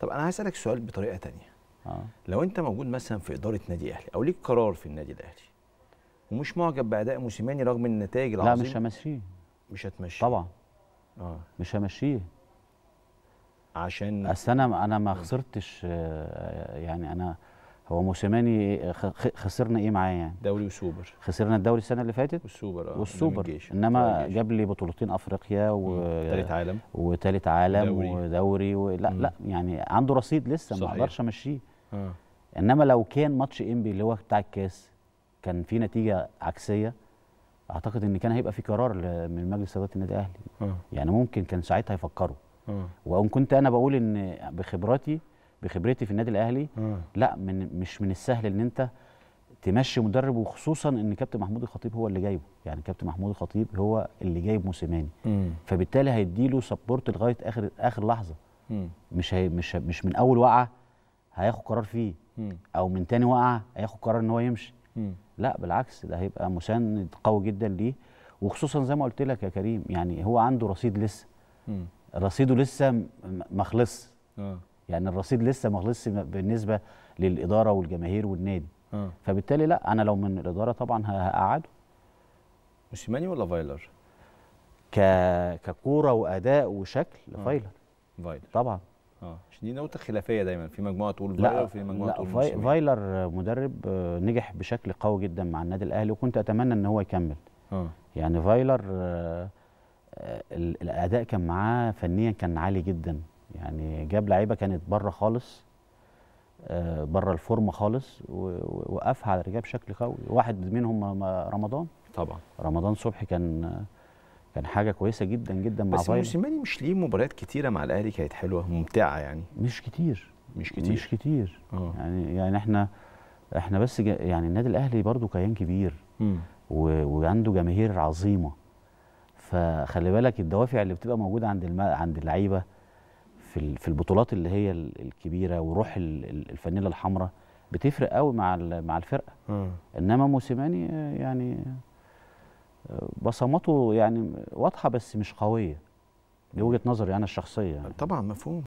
طب انا عايز اسالك سؤال بطريقه تانية آه. لو انت موجود مثلا في اداره نادي اهلي او ليك قرار في النادي الاهلي ومش معجب باداء موسيماني رغم النتائج العظيمه لا مش همشيه مش هتمشيه طبعا اه مش همشيه عشان اصل انا انا ما خسرتش آه، يعني انا هو موسيماني خسرنا ايه معاه يعني دوري وسوبر خسرنا الدوري السنه اللي فاتت والسوبر اه والسوبر انما جاب لي بطولتين افريقيا وثالث عالم وثالث عالم دوري. ودوري و... لا مم. لا يعني عنده رصيد لسه صحيح. ما اقدرش امشيه آه. انما لو كان ماتش انبي اللي هو بتاع الكاس كان في نتيجه عكسيه اعتقد ان كان هيبقى في قرار من مجلس اداره النادي الاهلي آه. يعني ممكن كان ساعتها يفكروا آه. وان كنت انا بقول ان بخبراتي بخبرتي في النادي الاهلي مم. آه. لا من مش من السهل ان انت تمشي مدرب وخصوصا ان كابتن محمود الخطيب هو اللي جايبه يعني كابتن محمود الخطيب هو اللي جايب موسيماني فبالتالي هيديله سبورت لغايه اخر اخر لحظه مم. مش هي مش مش من اول وقعه هياخد قرار فيه مم. او من تاني وقعه هياخد قرار ان هو يمشي مم. لا بالعكس ده هيبقى مساند قوي جدا ليه وخصوصا زي ما قلت لك يا كريم يعني هو عنده رصيد لسه رصيده لسه ما خلصش يعني الرصيد لسه ما خلصش بالنسبه للاداره والجماهير والنادي آه. فبالتالي لا انا لو من الاداره طبعا هقعده موسيماني ولا فايلر ك ككوره واداء وشكل آه. فايلر فايلر طبعا اه عشان دي نقطه خلافيه دايما في مجموعه تقول فايلر وفي مجموعه تقول لا فاي فايلر مدرب آه، نجح بشكل قوي جدا مع النادي الاهلي وكنت اتمنى ان هو يكمل اه يعني فايلر الاداء كان معاه فنيا كان عالي جدا يعني جاب لعيبه كانت بره خالص آه، بره الفورمه خالص ووقفها على رجليها بشكل قوي واحد منهم رمضان طبعا رمضان صبحي كان كان حاجه كويسه جدا جدا مع بس موسيماني مش ليه مباريات كتيره مع الاهلي كانت حلوه ممتعه يعني مش كتير مش كتير مش كتير أوه. يعني يعني احنا احنا بس يعني النادي الاهلي برضو كيان كبير وعنده جماهير عظيمه فخلي بالك الدوافع اللي بتبقى موجوده عند عند اللعيبه في في البطولات اللي هي الكبيره وروح الفانيله الحمراء بتفرق قوي مع مع الفرقه م. انما موسيماني آه، يعني آه، بصمته يعني واضحه بس مش قويه دي وجهه نظري انا الشخصيه يعني. طبعا مفهوم